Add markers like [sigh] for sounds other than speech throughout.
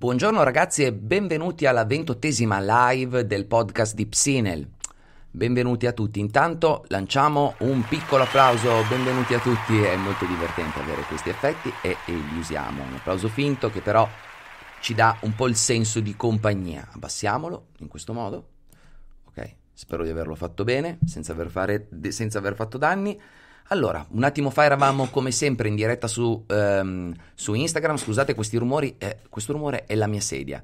Buongiorno ragazzi e benvenuti alla ventottesima live del podcast di Psinel. Benvenuti a tutti, intanto lanciamo un piccolo applauso, benvenuti a tutti, è molto divertente avere questi effetti e, e li usiamo, un applauso finto che però ci dà un po' il senso di compagnia, abbassiamolo in questo modo, ok? Spero di averlo fatto bene, senza aver, fare, senza aver fatto danni. Allora, un attimo fa eravamo come sempre in diretta su, ehm, su Instagram, scusate questi rumori, eh, questo rumore è la mia sedia.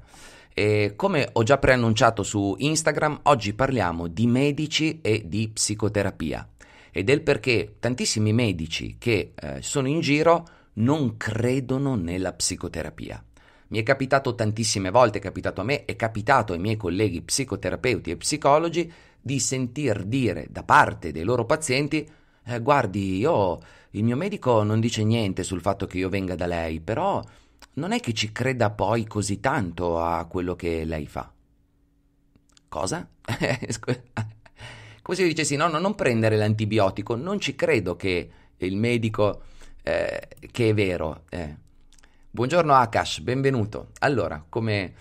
E come ho già preannunciato su Instagram, oggi parliamo di medici e di psicoterapia e del perché tantissimi medici che eh, sono in giro non credono nella psicoterapia. Mi è capitato tantissime volte, è capitato a me, è capitato ai miei colleghi psicoterapeuti e psicologi di sentir dire da parte dei loro pazienti eh, guardi, io, il mio medico non dice niente sul fatto che io venga da lei, però non è che ci creda poi così tanto a quello che lei fa. Cosa? [laughs] Come se io dicessi no, no, non prendere l'antibiotico, non ci credo che il medico, eh, che è vero. Eh. Buongiorno Akash, benvenuto. Allora, come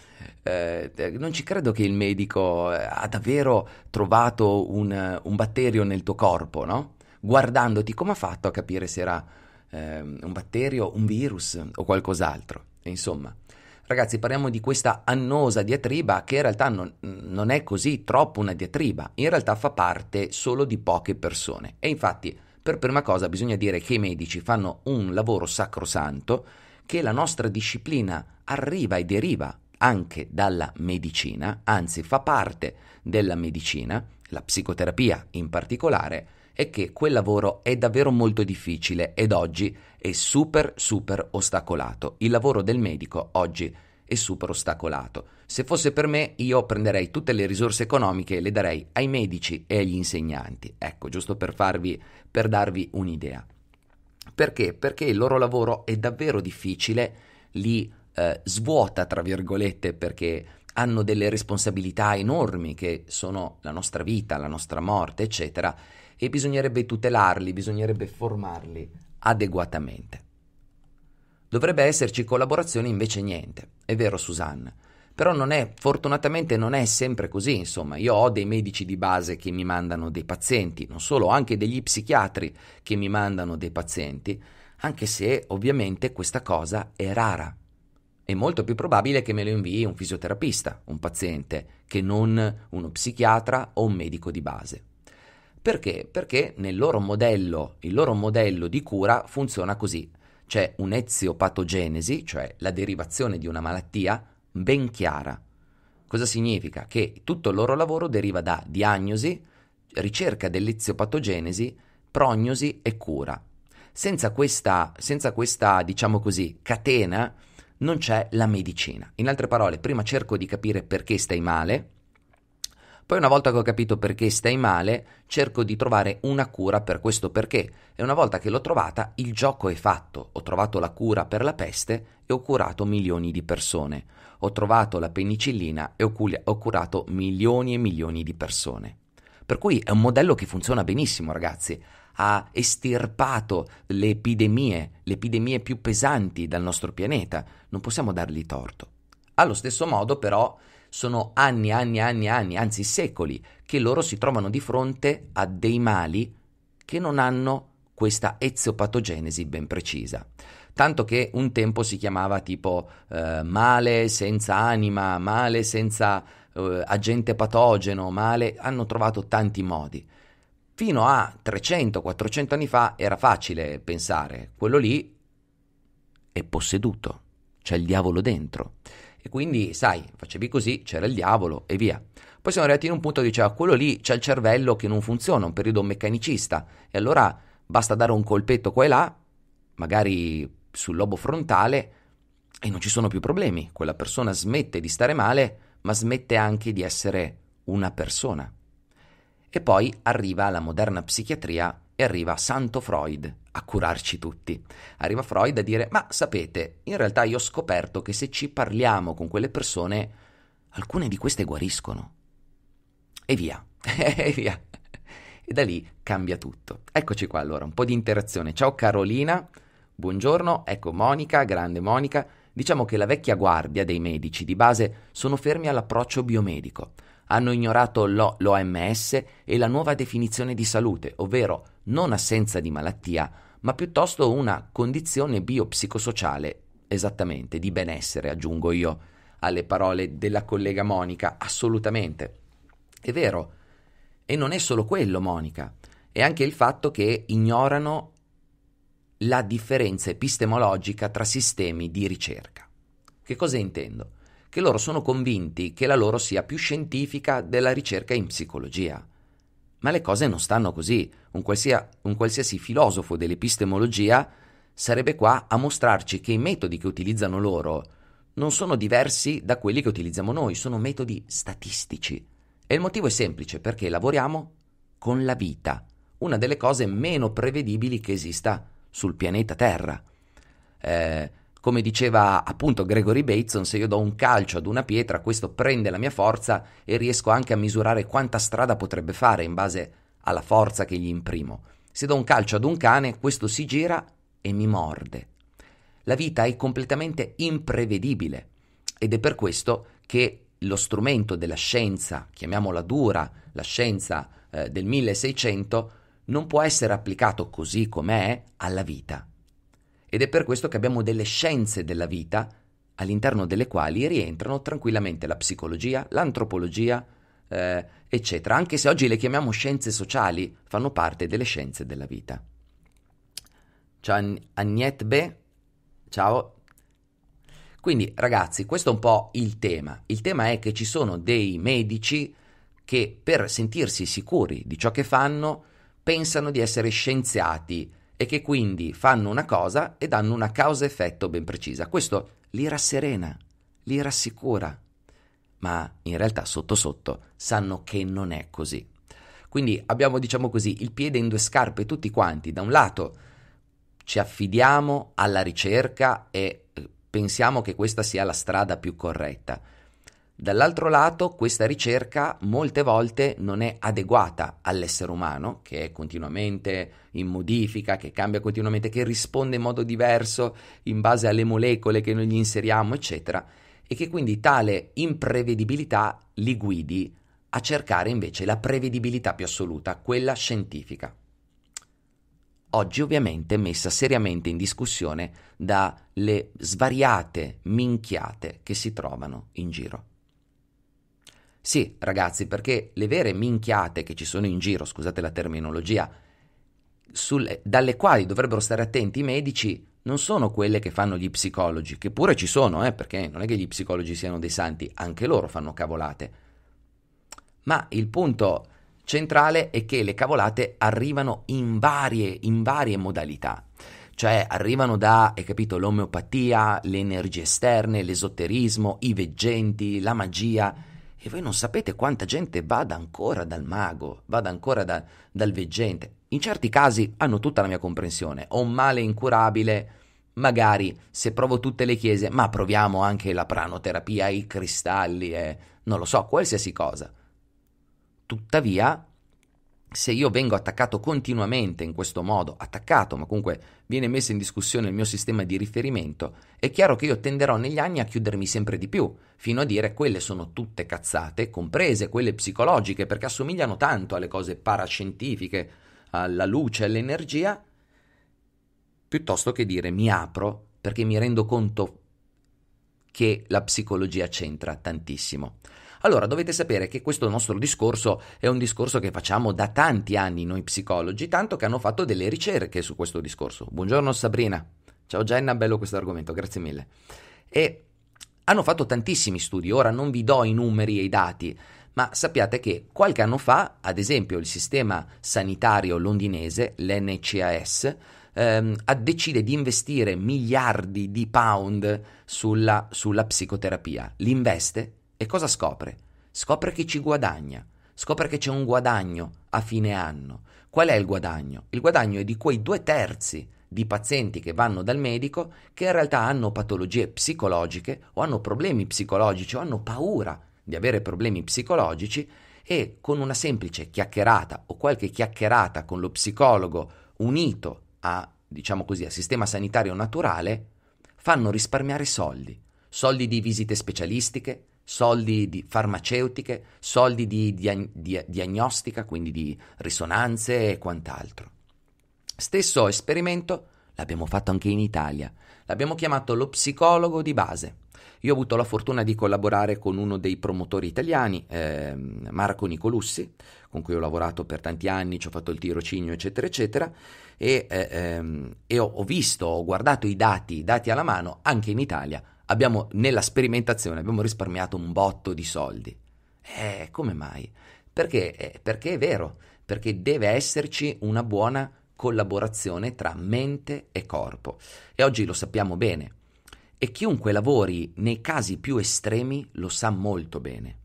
eh, non ci credo che il medico eh, ha davvero trovato un, un batterio nel tuo corpo, no? guardandoti come ha fatto a capire se era eh, un batterio, un virus o qualcos'altro. E insomma, ragazzi, parliamo di questa annosa diatriba che in realtà non, non è così troppo una diatriba, in realtà fa parte solo di poche persone. E infatti, per prima cosa, bisogna dire che i medici fanno un lavoro sacrosanto, che la nostra disciplina arriva e deriva anche dalla medicina, anzi fa parte della medicina, la psicoterapia in particolare, è che quel lavoro è davvero molto difficile ed oggi è super super ostacolato. Il lavoro del medico oggi è super ostacolato. Se fosse per me, io prenderei tutte le risorse economiche e le darei ai medici e agli insegnanti. Ecco, giusto per farvi per darvi un'idea. Perché? Perché il loro lavoro è davvero difficile, li eh, svuota tra virgolette perché hanno delle responsabilità enormi che sono la nostra vita, la nostra morte, eccetera e bisognerebbe tutelarli, bisognerebbe formarli adeguatamente. Dovrebbe esserci collaborazione, invece niente, è vero Susanna. Però non è, fortunatamente non è sempre così, insomma, io ho dei medici di base che mi mandano dei pazienti, non solo, anche degli psichiatri che mi mandano dei pazienti, anche se ovviamente questa cosa è rara. È molto più probabile che me lo invii un fisioterapista, un paziente, che non uno psichiatra o un medico di base. Perché? Perché nel loro modello, il loro modello di cura funziona così. C'è un'eziopatogenesi, cioè la derivazione di una malattia, ben chiara. Cosa significa? Che tutto il loro lavoro deriva da diagnosi, ricerca dell'eziopatogenesi, prognosi e cura. Senza questa, senza questa, diciamo così, catena non c'è la medicina. In altre parole, prima cerco di capire perché stai male, poi una volta che ho capito perché stai male, cerco di trovare una cura per questo perché e una volta che l'ho trovata il gioco è fatto. Ho trovato la cura per la peste e ho curato milioni di persone. Ho trovato la penicillina e ho, curato milioni e milioni di persone. Per cui è un modello che funziona benissimo, ragazzi. Ha estirpato le epidemie, le epidemie più pesanti dal nostro pianeta. Non possiamo dargli torto. Allo stesso modo, però, sono anni, anni, anni, anni, anzi secoli, che loro si trovano di fronte a dei mali che non hanno questa eziopatogenesi ben precisa. Tanto che un tempo si chiamava tipo eh, male senza anima, male senza eh, agente patogeno, male, hanno trovato tanti modi. Fino a 300-400 anni fa era facile pensare, quello lì è posseduto, c'è il diavolo dentro. E quindi, sai, facevi così, c'era il diavolo e via. Poi siamo arrivati in un punto che diceva, quello lì c'è il cervello che non funziona, un periodo meccanicista. E allora basta dare un colpetto qua e là, magari sul lobo frontale, e non ci sono più problemi. Quella persona smette di stare male, ma smette anche di essere una persona. E poi arriva la moderna psichiatria e arriva Santo Freud a curarci tutti. Arriva Freud a dire, ma sapete, in realtà io ho scoperto che se ci parliamo con quelle persone, alcune di queste guariscono. E via, [laughs] e via. E da lì cambia tutto. Eccoci qua allora, un po' di interazione. Ciao Carolina, buongiorno, ecco Monica, grande Monica. Diciamo che la vecchia guardia dei medici di base sono fermi all'approccio biomedico hanno ignorato lo, l'OMS e la nuova definizione di salute, ovvero non assenza di malattia, ma piuttosto una condizione biopsicosociale, esattamente, di benessere, aggiungo io alle parole della collega Monica, assolutamente. È vero. E non è solo quello, Monica, è anche il fatto che ignorano la differenza epistemologica tra sistemi di ricerca. Che cosa intendo? che loro sono convinti che la loro sia più scientifica della ricerca in psicologia. Ma le cose non stanno così. Un, qualsia, un qualsiasi filosofo dell'epistemologia sarebbe qua a mostrarci che i metodi che utilizzano loro non sono diversi da quelli che utilizziamo noi, sono metodi statistici. E il motivo è semplice, perché lavoriamo con la vita, una delle cose meno prevedibili che esista sul pianeta Terra. Eh, come diceva appunto Gregory Bateson, se io do un calcio ad una pietra, questo prende la mia forza e riesco anche a misurare quanta strada potrebbe fare in base alla forza che gli imprimo. Se do un calcio ad un cane, questo si gira e mi morde. La vita è completamente imprevedibile ed è per questo che lo strumento della scienza, chiamiamola dura, la scienza eh, del 1600, non può essere applicato così com'è alla vita ed è per questo che abbiamo delle scienze della vita all'interno delle quali rientrano tranquillamente la psicologia, l'antropologia, eh, eccetera, anche se oggi le chiamiamo scienze sociali, fanno parte delle scienze della vita. Ciao Agnette Be, ciao. Quindi ragazzi, questo è un po' il tema. Il tema è che ci sono dei medici che per sentirsi sicuri di ciò che fanno pensano di essere scienziati, e che quindi fanno una cosa ed hanno una causa-effetto ben precisa. Questo li rasserena, li rassicura, ma in realtà sotto sotto sanno che non è così. Quindi abbiamo, diciamo così, il piede in due scarpe tutti quanti. Da un lato ci affidiamo alla ricerca e eh, pensiamo che questa sia la strada più corretta. Dall'altro lato, questa ricerca molte volte non è adeguata all'essere umano, che è continuamente in modifica, che cambia continuamente, che risponde in modo diverso in base alle molecole che noi gli inseriamo, eccetera, e che quindi tale imprevedibilità li guidi a cercare invece la prevedibilità più assoluta, quella scientifica. Oggi ovviamente messa seriamente in discussione dalle svariate minchiate che si trovano in giro. Sì, ragazzi, perché le vere minchiate che ci sono in giro, scusate la terminologia, sulle, dalle quali dovrebbero stare attenti i medici non sono quelle che fanno gli psicologi, che pure ci sono, eh, perché non è che gli psicologi siano dei santi, anche loro fanno cavolate. Ma il punto centrale è che le cavolate arrivano in varie, in varie modalità. Cioè arrivano da, hai capito, l'omeopatia, le energie esterne, l'esoterismo, i veggenti, la magia e voi non sapete quanta gente vada ancora dal mago, vada ancora da, dal veggente. In certi casi hanno tutta la mia comprensione. Ho un male incurabile, magari se provo tutte le chiese, ma proviamo anche la pranoterapia, i cristalli e eh, non lo so, qualsiasi cosa. Tuttavia, se io vengo attaccato continuamente in questo modo, attaccato, ma comunque viene messo in discussione il mio sistema di riferimento, è chiaro che io tenderò negli anni a chiudermi sempre di più, fino a dire quelle sono tutte cazzate, comprese quelle psicologiche, perché assomigliano tanto alle cose parascientifiche, alla luce, all'energia, piuttosto che dire mi apro perché mi rendo conto che la psicologia c'entra tantissimo. Allora dovete sapere che questo nostro discorso è un discorso che facciamo da tanti anni noi psicologi, tanto che hanno fatto delle ricerche su questo discorso. Buongiorno Sabrina, ciao Jenna, bello questo argomento, grazie mille. E hanno fatto tantissimi studi, ora non vi do i numeri e i dati, ma sappiate che qualche anno fa, ad esempio, il sistema sanitario londinese, l'NCAS, ehm, decide di investire miliardi di pound sulla, sulla psicoterapia. L'investe investe e cosa scopre? Scopre che ci guadagna, scopre che c'è un guadagno a fine anno. Qual è il guadagno? Il guadagno è di quei due terzi di pazienti che vanno dal medico che in realtà hanno patologie psicologiche o hanno problemi psicologici o hanno paura di avere problemi psicologici e con una semplice chiacchierata o qualche chiacchierata con lo psicologo unito a, diciamo così, al sistema sanitario naturale, fanno risparmiare soldi, soldi di visite specialistiche, soldi di farmaceutiche, soldi di, dia- di diagnostica, quindi di risonanze e quant'altro. Stesso esperimento l'abbiamo fatto anche in Italia. L'abbiamo chiamato lo psicologo di base. Io ho avuto la fortuna di collaborare con uno dei promotori italiani, eh, Marco Nicolussi, con cui ho lavorato per tanti anni, ci ho fatto il tirocinio, eccetera, eccetera, e, eh, ehm, e ho, ho visto, ho guardato i dati, dati alla mano, anche in Italia, abbiamo, nella sperimentazione abbiamo risparmiato un botto di soldi. Eh, come mai? Perché, eh, perché è vero, perché deve esserci una buona collaborazione tra mente e corpo. E oggi lo sappiamo bene. E chiunque lavori nei casi più estremi lo sa molto bene.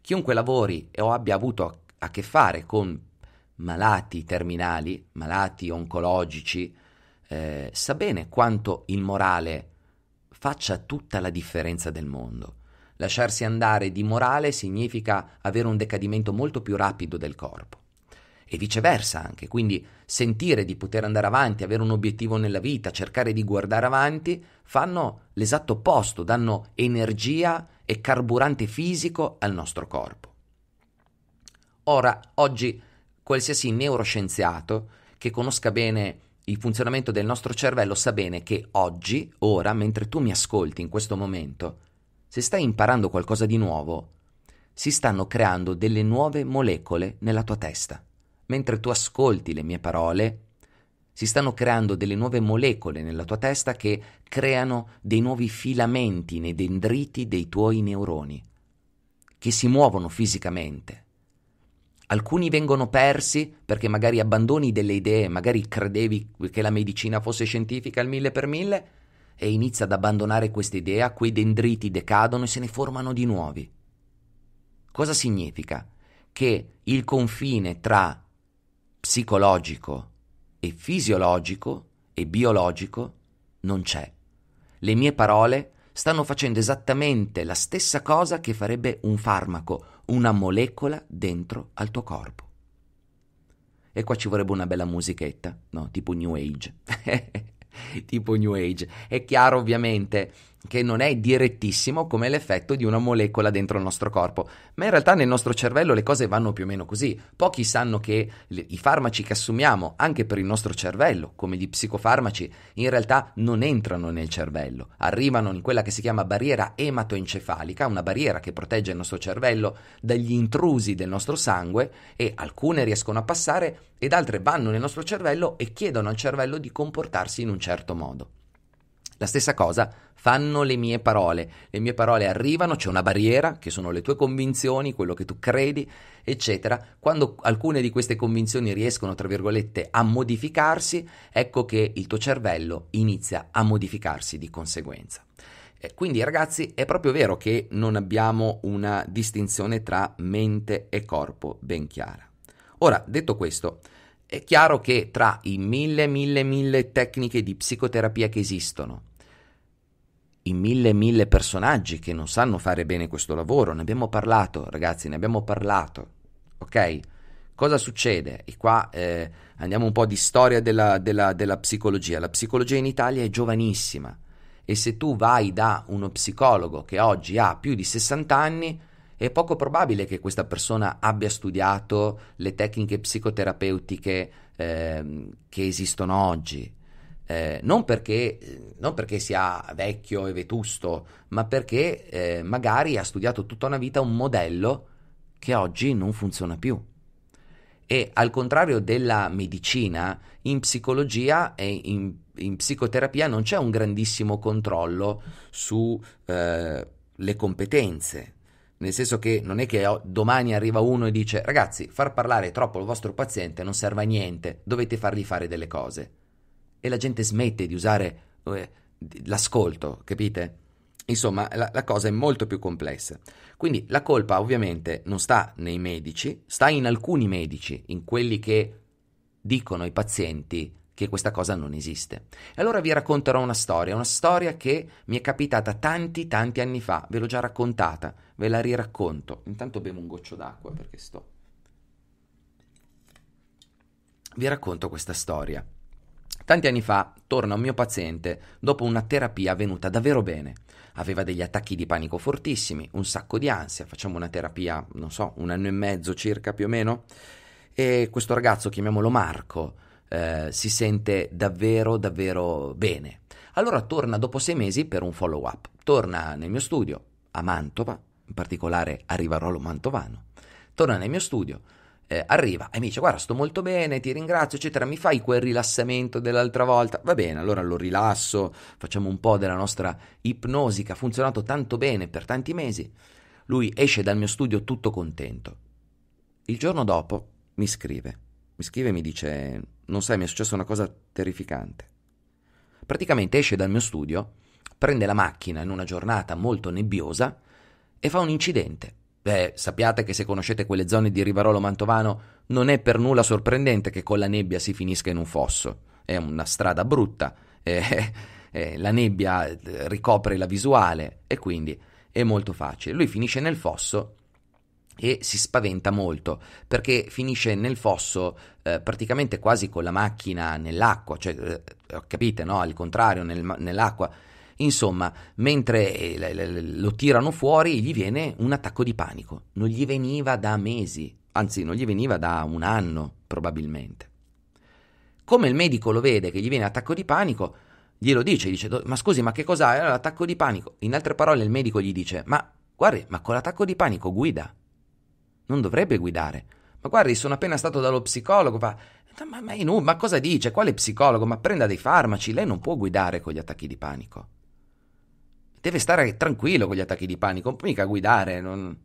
Chiunque lavori o abbia avuto a che fare con malati terminali, malati oncologici, eh, sa bene quanto il morale è faccia tutta la differenza del mondo. Lasciarsi andare di morale significa avere un decadimento molto più rapido del corpo. E viceversa anche, quindi sentire di poter andare avanti, avere un obiettivo nella vita, cercare di guardare avanti, fanno l'esatto opposto, danno energia e carburante fisico al nostro corpo. Ora, oggi, qualsiasi neuroscienziato che conosca bene il funzionamento del nostro cervello sa bene che oggi, ora, mentre tu mi ascolti in questo momento, se stai imparando qualcosa di nuovo, si stanno creando delle nuove molecole nella tua testa. Mentre tu ascolti le mie parole, si stanno creando delle nuove molecole nella tua testa che creano dei nuovi filamenti nei dendriti dei tuoi neuroni, che si muovono fisicamente Alcuni vengono persi perché magari abbandoni delle idee, magari credevi che la medicina fosse scientifica al mille per mille e inizi ad abbandonare questa idea, quei dendriti decadono e se ne formano di nuovi. Cosa significa? Che il confine tra psicologico e fisiologico e biologico non c'è. Le mie parole stanno facendo esattamente la stessa cosa che farebbe un farmaco una molecola dentro al tuo corpo. E qua ci vorrebbe una bella musichetta, no? Tipo New Age. [laughs] tipo New Age. È chiaro ovviamente che non è direttissimo come l'effetto di una molecola dentro il nostro corpo, ma in realtà nel nostro cervello le cose vanno più o meno così. Pochi sanno che le, i farmaci che assumiamo anche per il nostro cervello, come gli psicofarmaci, in realtà non entrano nel cervello, arrivano in quella che si chiama barriera ematoencefalica, una barriera che protegge il nostro cervello dagli intrusi del nostro sangue e alcune riescono a passare ed altre vanno nel nostro cervello e chiedono al cervello di comportarsi in un certo modo. La stessa cosa fanno le mie parole. Le mie parole arrivano, c'è una barriera che sono le tue convinzioni, quello che tu credi, eccetera. Quando alcune di queste convinzioni riescono, tra virgolette, a modificarsi, ecco che il tuo cervello inizia a modificarsi di conseguenza. Eh, quindi ragazzi è proprio vero che non abbiamo una distinzione tra mente e corpo ben chiara. Ora, detto questo, è chiaro che tra i mille, mille, mille tecniche di psicoterapia che esistono, i mille, mille personaggi che non sanno fare bene questo lavoro, ne abbiamo parlato, ragazzi, ne abbiamo parlato, ok? Cosa succede? E qua eh, andiamo un po' di storia della, della, della psicologia. La psicologia in Italia è giovanissima e se tu vai da uno psicologo che oggi ha più di 60 anni, è poco probabile che questa persona abbia studiato le tecniche psicoterapeutiche eh, che esistono oggi. Eh, non, perché, non, perché, sia vecchio e vetusto, ma perché eh, magari ha studiato tutta una vita un modello che oggi non funziona più. E al contrario della medicina, in psicologia e in, in psicoterapia non c'è un grandissimo controllo sulle eh, competenze nel senso che non è che domani arriva uno e dice ragazzi, far parlare troppo il vostro paziente non serve a niente, dovete fargli fare delle cose. E la gente smette di usare eh, l'ascolto, capite? Insomma, la, la, cosa è molto più complessa. Quindi la colpa ovviamente non sta nei medici, sta in alcuni medici, in quelli che dicono ai pazienti che questa cosa non esiste. E allora vi racconterò una storia, una storia che mi è capitata tanti tanti anni fa, ve l'ho già raccontata, ve la riracconto. Intanto bevo un goccio d'acqua perché sto... Vi racconto questa storia. Tanti anni fa torna un mio paziente dopo una terapia venuta davvero bene. Aveva degli attacchi di panico fortissimi, un sacco di ansia, facciamo una terapia, non so, un anno e mezzo circa più o meno. E questo ragazzo, chiamiamolo Marco, eh, si sente davvero, davvero bene. Allora torna dopo sei mesi per un follow up. Torna nel mio studio a Mantova, in particolare a Rivarolo Mantovano. Torna nel mio studio, eh, arriva e mi dice: Guarda, sto molto bene, ti ringrazio, eccetera. Mi fai quel rilassamento dell'altra volta? Va bene, allora lo rilasso, facciamo un po' della nostra ipnosi che ha funzionato tanto bene per tanti mesi. Lui esce dal mio studio tutto contento. Il giorno dopo mi scrive. Mi scrive e mi dice: Non sai, mi è successa una cosa terrificante. Praticamente esce dal mio studio, prende la macchina in una giornata molto nebbiosa e fa un incidente. Beh, sappiate che se conoscete quelle zone di Rivarolo Mantovano, non è per nulla sorprendente che con la nebbia si finisca in un fosso. È una strada brutta, eh, [laughs] eh, la nebbia ricopre la visuale e quindi è molto facile. Lui finisce nel fosso e si spaventa molto perché finisce nel fosso eh, praticamente quasi con la macchina nell'acqua, cioè eh, capite, no? Al contrario, nel, nell'acqua. Insomma, mentre eh, lo tirano fuori gli viene un attacco di panico. Non gli veniva da mesi, anzi non gli veniva da un anno probabilmente. Come il medico lo vede che gli viene attacco di panico, glielo dice, dice ma scusi ma che cos'ha? Era l'attacco di panico. In altre parole il medico gli dice ma guardi ma con l'attacco di panico guida. Non dovrebbe guidare. Ma guardi, sono appena stato dallo psicologo, fa... Ma, ma, inu- ma cosa dice? Quale psicologo? Ma prenda dei farmaci, lei non può guidare con gli attacchi di panico. Deve stare tranquillo con gli attacchi di panico, non può mica guidare. Non...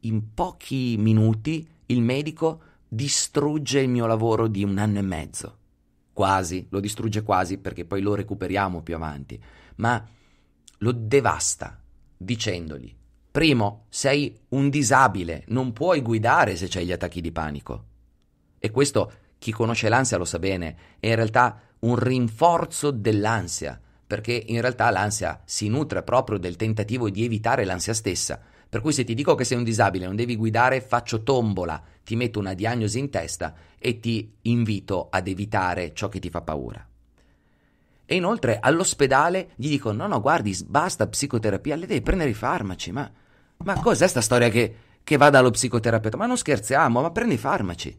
In pochi minuti il medico distrugge il mio lavoro di un anno e mezzo. Quasi, lo distrugge quasi perché poi lo recuperiamo più avanti, ma lo devasta dicendogli Primo, sei un disabile, non puoi guidare se hai gli attacchi di panico. E questo chi conosce l'ansia lo sa bene, è in realtà un rinforzo dell'ansia, perché in realtà l'ansia si nutre proprio del tentativo di evitare l'ansia stessa. Per cui se ti dico che sei un disabile, non devi guidare, faccio tombola, ti metto una diagnosi in testa e ti invito ad evitare ciò che ti fa paura. E inoltre all'ospedale gli dicono: no, no, guardi, basta psicoterapia, le devi prendere i farmaci, ma ma cos'è sta storia che, che va dallo psicoterapeuta? Ma non scherziamo, ma prendi i farmaci.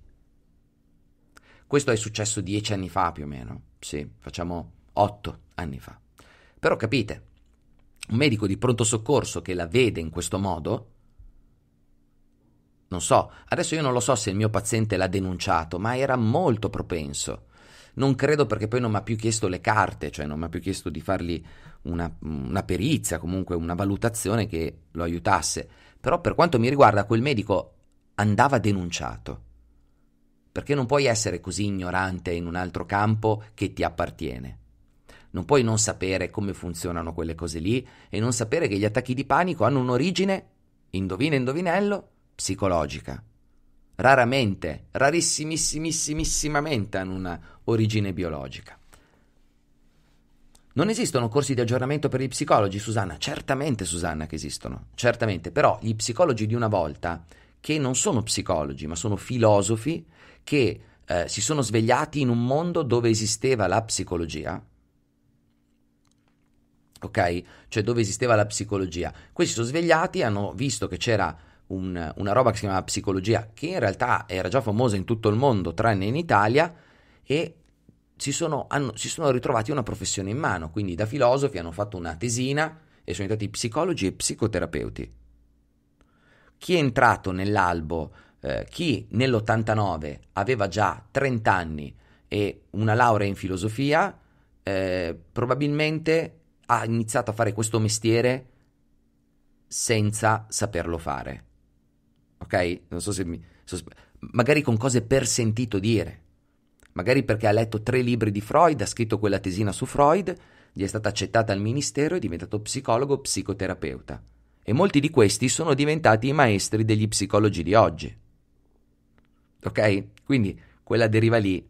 Questo è successo dieci anni fa più o meno, sì, facciamo otto anni fa. Però capite, un medico di pronto soccorso che la vede in questo modo, non so, adesso io non lo so se il mio paziente l'ha denunciato, ma era molto propenso non credo perché poi non mi ha più chiesto le carte, cioè non mi ha più chiesto di fargli una, una perizia, comunque una valutazione che lo aiutasse. Però per quanto mi riguarda quel medico andava denunciato. Perché non puoi essere così ignorante in un altro campo che ti appartiene. Non puoi non sapere come funzionano quelle cose lì e non sapere che gli attacchi di panico hanno un'origine, indovina indovinello, psicologica raramente, rarissimissimamente hanno una origine biologica. Non esistono corsi di aggiornamento per gli psicologi, Susanna? Certamente, Susanna, che esistono, certamente, però gli psicologi di una volta, che non sono psicologi, ma sono filosofi, che eh, si sono svegliati in un mondo dove esisteva la psicologia, ok? Cioè dove esisteva la psicologia. Questi si sono svegliati, hanno visto che c'era un, una roba che si chiama Psicologia, che in realtà era già famosa in tutto il mondo, tranne in Italia, e si sono, hanno, si sono ritrovati una professione in mano. Quindi da filosofi hanno fatto una tesina e sono diventati psicologi e psicoterapeuti. Chi è entrato nell'albo, eh, chi nell'89 aveva già 30 anni e una laurea in filosofia, eh, probabilmente ha iniziato a fare questo mestiere senza saperlo fare ok? Non so se mi... So, magari con cose per sentito dire, magari perché ha letto tre libri di Freud, ha scritto quella tesina su Freud, gli è stata accettata al ministero, è diventato psicologo, psicoterapeuta. E molti di questi sono diventati i maestri degli psicologi di oggi. Ok? Quindi quella deriva lì,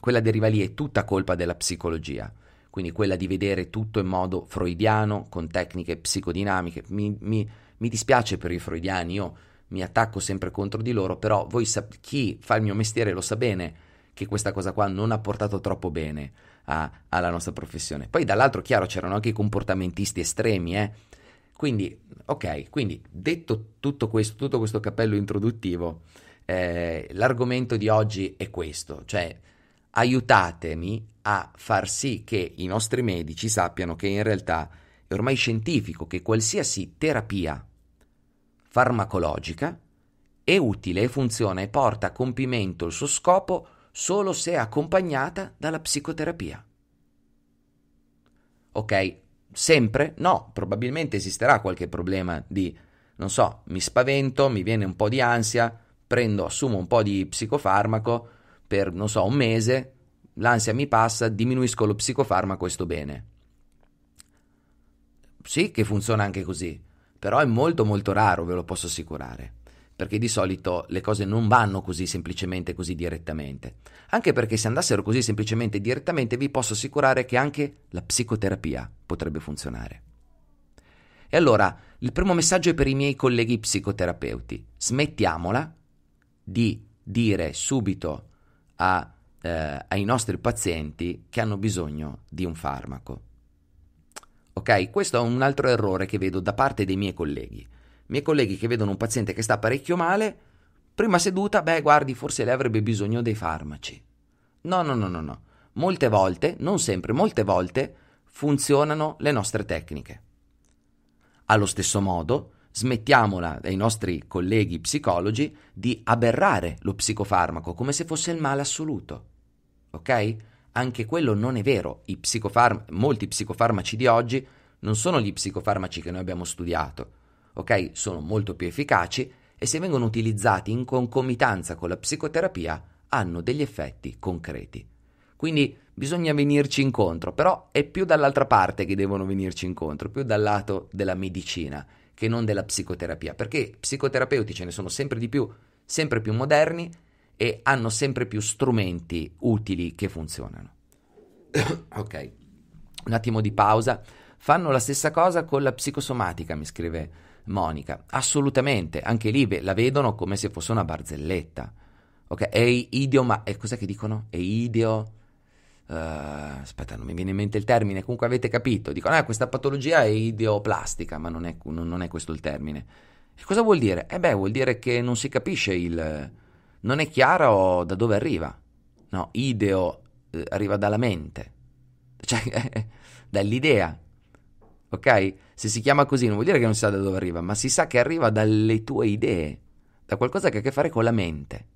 quella deriva lì è tutta colpa della psicologia. Quindi quella di vedere tutto in modo freudiano, con tecniche psicodinamiche. Mi, mi, mi dispiace per i freudiani, io mi attacco sempre contro di loro, però voi sap- chi fa il mio mestiere lo sa bene che questa cosa qua non ha portato troppo bene a- alla nostra professione. Poi dall'altro, chiaro, c'erano anche i comportamentisti estremi, eh? Quindi, ok, quindi detto tutto questo, tutto questo cappello introduttivo, eh, l'argomento di oggi è questo, cioè aiutatemi a far sì che i nostri medici sappiano che in realtà è ormai scientifico che qualsiasi terapia farmacologica, è utile e funziona e porta a compimento il suo scopo solo se accompagnata dalla psicoterapia. Ok, sempre? No, probabilmente esisterà qualche problema di, non so, mi spavento, mi viene un po' di ansia, prendo, assumo un po' di psicofarmaco per, non so, un mese, l'ansia mi passa, diminuisco lo psicofarmaco e sto bene. Sì che funziona anche così, però è molto molto raro, ve lo posso assicurare, perché di solito le cose non vanno così semplicemente, così direttamente. Anche perché se andassero così semplicemente e direttamente, vi posso assicurare che anche la psicoterapia potrebbe funzionare. E allora, il primo messaggio è per i miei colleghi psicoterapeuti. Smettiamola di dire subito a, eh, ai nostri pazienti che hanno bisogno di un farmaco. Ok? Questo è un altro errore che vedo da parte dei miei colleghi. I miei colleghi che vedono un paziente che sta parecchio male, prima seduta, beh, guardi, forse lei avrebbe bisogno dei farmaci. No, no, no, no, no. Molte volte, non sempre, molte volte funzionano le nostre tecniche. Allo stesso modo, smettiamola ai nostri colleghi psicologi di aberrare lo psicofarmaco come se fosse il male assoluto. Ok? Anche quello non è vero. Psicofarm- molti psicofarmaci di oggi non sono gli psicofarmaci che noi abbiamo studiato. Ok? Sono molto più efficaci e se vengono utilizzati in concomitanza con la psicoterapia hanno degli effetti concreti. Quindi bisogna venirci incontro, però è più dall'altra parte che devono venirci incontro, più dal lato della medicina che non della psicoterapia, perché psicoterapeuti ce ne sono sempre di più, sempre più moderni e hanno sempre più strumenti utili che funzionano. [coughs] ok, un attimo di pausa. Fanno la stessa cosa con la psicosomatica, mi scrive Monica. Assolutamente, anche lì la vedono come se fosse una barzelletta. Ok, è idioma, e cos'è che dicono? È ideo... Uh, eh, aspetta, non mi viene in mente il termine, comunque avete capito, dicono, ah, questa patologia è idioplastica, ma non è, non è questo il termine. E cosa vuol dire? Eh beh, vuol dire che non si capisce il, non è chiaro da dove arriva. No, ideo eh, arriva dalla mente, cioè [laughs] dall'idea. Ok? Se si chiama così non vuol dire che non si sa da dove arriva, ma si sa che arriva dalle tue idee, da qualcosa che ha a che fare con la mente.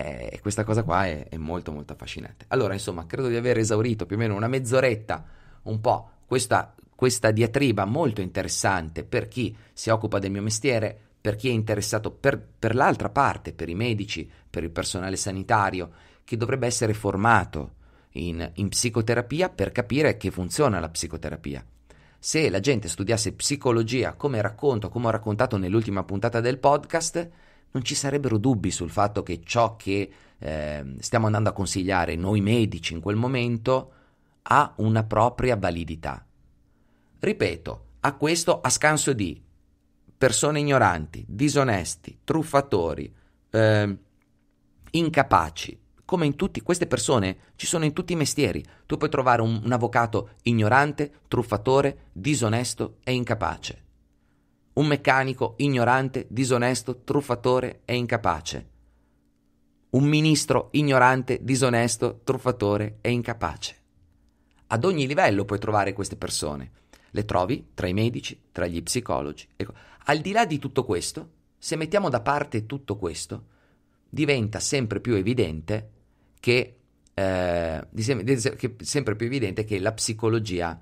E questa cosa qua è, è molto molto affascinante. Allora, insomma, credo di aver esaurito più o meno una mezz'oretta, un po' questa, questa diatriba molto interessante per chi si occupa del mio mestiere, per chi è interessato, per, per l'altra parte, per i medici, per il personale sanitario, che dovrebbe essere formato in, in psicoterapia per capire che funziona la psicoterapia. Se la gente studiasse psicologia come racconto, come ho raccontato nell'ultima puntata del podcast, non ci sarebbero dubbi sul fatto che ciò che eh, stiamo andando a consigliare noi medici in quel momento ha una propria validità. Ripeto, a questo a scanso di persone ignoranti, disonesti, truffatori, eh, incapaci. Come in tutte queste persone ci sono in tutti i mestieri. Tu puoi trovare un, un avvocato ignorante, truffatore, disonesto e incapace. Un meccanico ignorante, disonesto, truffatore e incapace. Un ministro ignorante, disonesto, truffatore e incapace. Ad ogni livello puoi trovare queste persone. Le trovi tra i medici, tra gli psicologi. Ecco. Al di là di tutto questo, se mettiamo da parte tutto questo, diventa sempre più evidente che, eh, che, sempre più evidente che la psicologia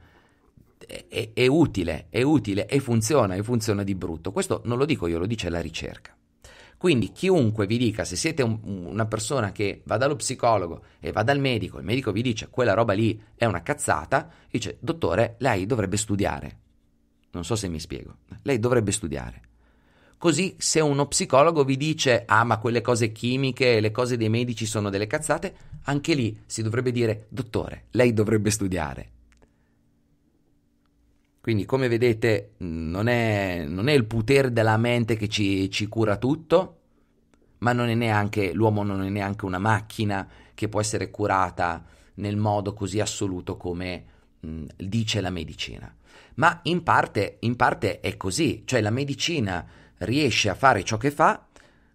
è, è, utile, è utile e funziona, e funziona di brutto. Questo non lo dico io, lo dice la ricerca. Quindi chiunque vi dica, se siete un, una persona che va dallo psicologo e va dal medico, il medico vi dice quella roba lì è una cazzata, dice dottore, lei dovrebbe studiare. Non so se mi spiego. Lei dovrebbe studiare. Così se uno psicologo vi dice ah ma quelle cose chimiche, le cose dei medici sono delle cazzate, anche lì si dovrebbe dire dottore, lei dovrebbe studiare. Quindi come vedete non è, non è il potere della mente che ci, ci cura tutto, ma non è neanche, l'uomo non è neanche una macchina che può essere curata nel modo così assoluto come Mm, dice la medicina. Ma in parte, in parte è così, cioè la medicina riesce a fare ciò che fa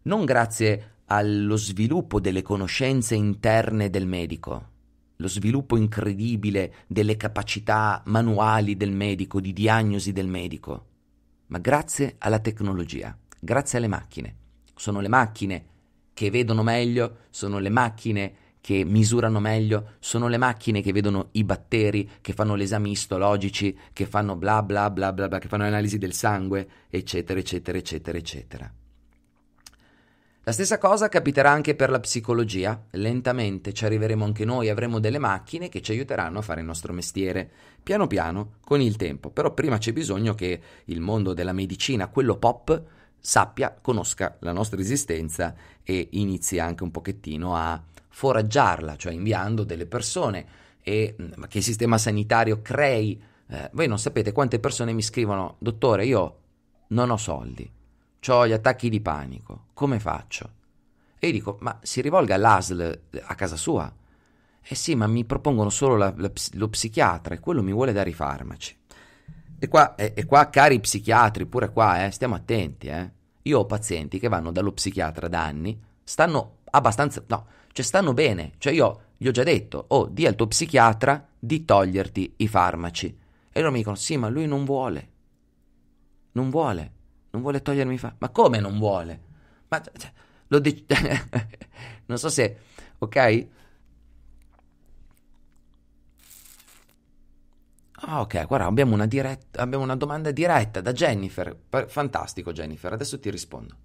non grazie allo sviluppo delle conoscenze interne del medico, lo sviluppo incredibile delle capacità manuali del medico, di diagnosi del medico, ma grazie alla tecnologia, grazie alle macchine. Sono le macchine che vedono meglio, sono le macchine che che misurano meglio, sono le macchine che vedono i batteri, che fanno gli esami istologici, che fanno bla bla bla bla bla, che fanno l'analisi del sangue, eccetera, eccetera, eccetera, eccetera. La stessa cosa capiterà anche per la psicologia, lentamente ci arriveremo anche noi, avremo delle macchine che ci aiuteranno a fare il nostro mestiere, piano piano, con il tempo, però prima c'è bisogno che il mondo della medicina, quello pop, sappia, conosca la nostra esistenza e inizi anche un pochettino a foraggiarla, cioè inviando delle persone e mm, che il sistema sanitario crei. Eh, voi non sapete quante persone mi scrivono, dottore, io non ho soldi, ho gli attacchi di panico, come faccio? E io dico, ma si rivolga all'ASL a casa sua? Eh sì, ma mi propongono solo la, la, lo psichiatra e quello mi vuole dare i farmaci. E qua, e, e qua cari psichiatri, pure qua, eh, stiamo attenti. Eh. Io ho pazienti che vanno dallo psichiatra da anni, stanno abbastanza... no, cioè stanno bene, cioè io gli ho già detto, oh, di al tuo psichiatra di toglierti i farmaci. E loro mi dicono, sì, ma lui non vuole, non vuole, non vuole togliermi i farmaci. Ma come non vuole? Ma cioè, lo dici... [laughs] non so se... Ok? Ah, ok, guarda, abbiamo una, diretta, abbiamo una domanda diretta da Jennifer. Fantastico, Jennifer, adesso ti rispondo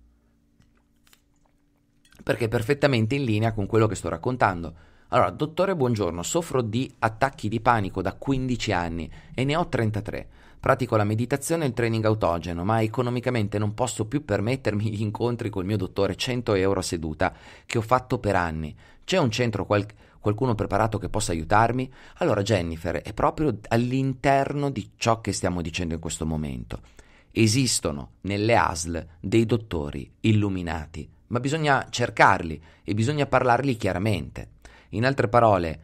perché è perfettamente in linea con quello che sto raccontando. Allora, dottore, buongiorno, soffro di attacchi di panico da 15 anni e ne ho 33. Pratico la meditazione e il training autogeno, ma economicamente non posso più permettermi gli incontri col mio dottore 100 euro a seduta che ho fatto per anni. C'è un centro qual- qualcuno preparato che possa aiutarmi? Allora Jennifer è proprio all'interno di ciò che stiamo dicendo in questo momento. Esistono nelle ASL dei dottori illuminati, ma bisogna cercarli e bisogna parlarli chiaramente. In altre parole,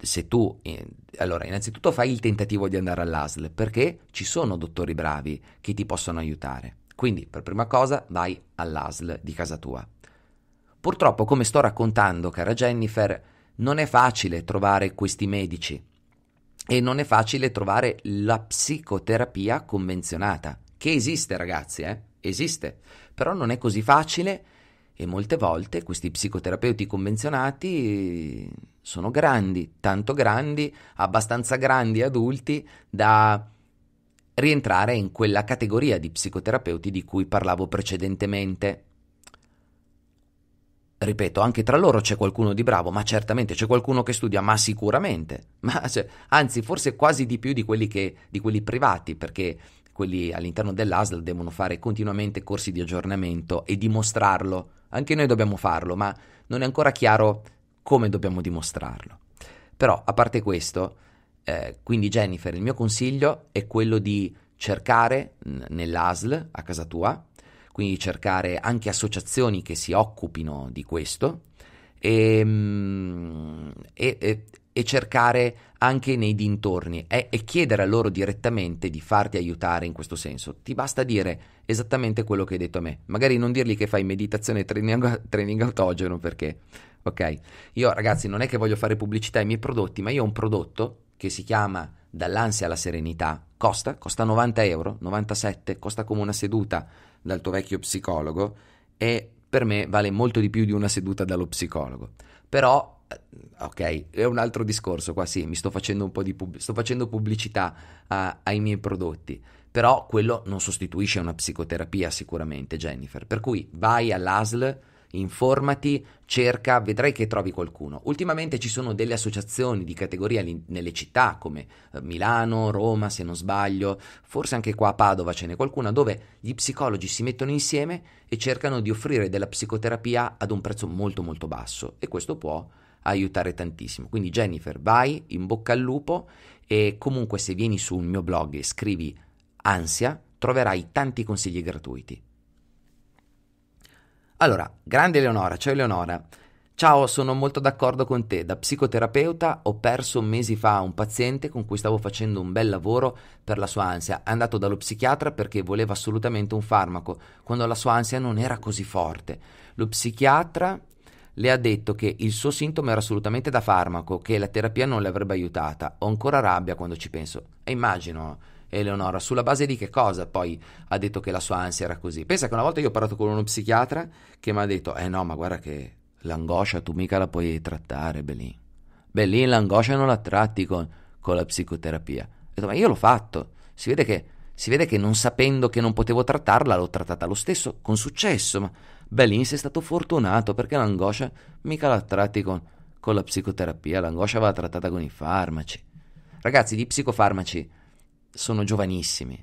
se tu eh, allora innanzitutto fai il tentativo di andare all'ASL perché ci sono dottori bravi che ti possono aiutare. Quindi, per prima cosa, vai all'ASL di casa tua. Purtroppo, come sto raccontando, cara Jennifer, non è facile trovare questi medici e non è facile trovare la psicoterapia convenzionata, che esiste, ragazzi, eh? esiste, però non è così facile e molte volte questi psicoterapeuti convenzionati sono grandi, tanto grandi, abbastanza grandi adulti da rientrare in quella categoria di psicoterapeuti di cui parlavo precedentemente. Ripeto, anche tra loro c'è qualcuno di bravo, ma certamente c'è qualcuno che studia, ma sicuramente, [laughs] ma cioè, anzi forse quasi di più di quelli, che, di quelli privati, perché quelli all'interno dell'ASL devono fare continuamente corsi di aggiornamento e dimostrarlo anche noi dobbiamo farlo, ma non è ancora chiaro come dobbiamo dimostrarlo. Però, a parte questo, eh, quindi Jennifer, il mio consiglio è quello di cercare nell'ASL a casa tua, quindi cercare anche associazioni che si occupino di questo ehm, e, e e cercare anche nei dintorni e, e chiedere a loro direttamente di farti aiutare in questo senso. Ti basta dire esattamente quello che hai detto a me. Magari non dirgli che fai meditazione e training, training autogeno perché, ok? Io ragazzi non è che voglio fare pubblicità ai miei prodotti, ma io ho un prodotto che si chiama Dall'ansia alla serenità. Costa, costa 90 euro, 97, costa come una seduta dal tuo vecchio psicologo e per me vale molto di più di una seduta dallo psicologo. Però eh, ok, è un altro discorso qua, sì, mi sto facendo un po' di pub- sto facendo pubblicità a, ai miei prodotti, però quello non sostituisce una psicoterapia sicuramente, Jennifer. Per cui vai all'ASL, informati, cerca, vedrai che trovi qualcuno. Ultimamente ci sono delle associazioni di categoria nelle città come eh, Milano, Roma, se non sbaglio, forse anche qua a Padova ce n'è qualcuna dove gli psicologi si mettono insieme e cercano di offrire della psicoterapia ad un prezzo molto molto basso e questo può aiutare tantissimo. Quindi Jennifer, vai, in bocca al lupo e comunque se vieni sul mio blog e scrivi ansia, troverai tanti consigli gratuiti. Allora, grande Eleonora, ciao Eleonora. Ciao, sono molto d'accordo con te. Da psicoterapeuta ho perso mesi fa un paziente con cui stavo facendo un bel lavoro per la sua ansia. È andato dallo psichiatra perché voleva assolutamente un farmaco, quando la sua ansia non era così forte. Lo psichiatra le ha detto che il suo sintomo era assolutamente da farmaco, che la terapia non le avrebbe aiutata. Ho ancora rabbia quando ci penso. E immagino, Eleonora, sulla base di che cosa poi ha detto che la sua ansia era così? Pensa che una volta io ho parlato con uno psichiatra che mi ha detto, eh no, ma guarda che l'angoscia tu mica la puoi trattare, Belin. Belin, l'angoscia non la tratti con, con la psicoterapia. Ho detto, ma io l'ho fatto. Si vede che si vede che non sapendo che non potevo trattarla l'ho trattata lo stesso con successo, ma Bellini sei stato fortunato perché l'angoscia mica la tratti con, con la psicoterapia, l'angoscia va trattata con i farmaci. Ragazzi, gli psicofarmaci sono giovanissimi.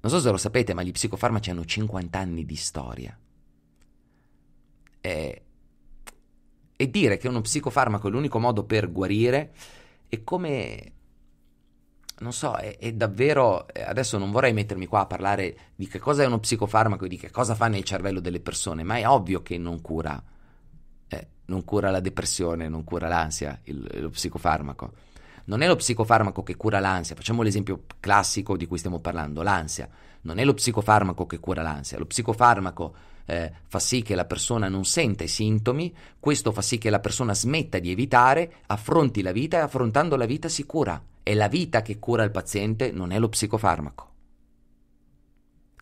Non so se lo sapete, ma gli psicofarmaci hanno 50 anni di storia. E, e dire che uno psicofarmaco è l'unico modo per guarire è come non so, è, è, davvero. Eh, adesso non vorrei mettermi qua a parlare di che cosa è uno psicofarmaco e di che cosa fa nel cervello delle persone, ma è ovvio che non cura. Eh, non cura la depressione, non cura l'ansia, il, lo psicofarmaco. Non è lo psicofarmaco che cura l'ansia, facciamo l'esempio classico di cui stiamo parlando, l'ansia. Non è lo psicofarmaco che cura l'ansia, lo psicofarmaco eh, fa sì che la persona non senta i sintomi, questo fa sì che la persona smetta di evitare, affronti la vita e affrontando la vita si cura. È la vita che cura il paziente, non è lo psicofarmaco.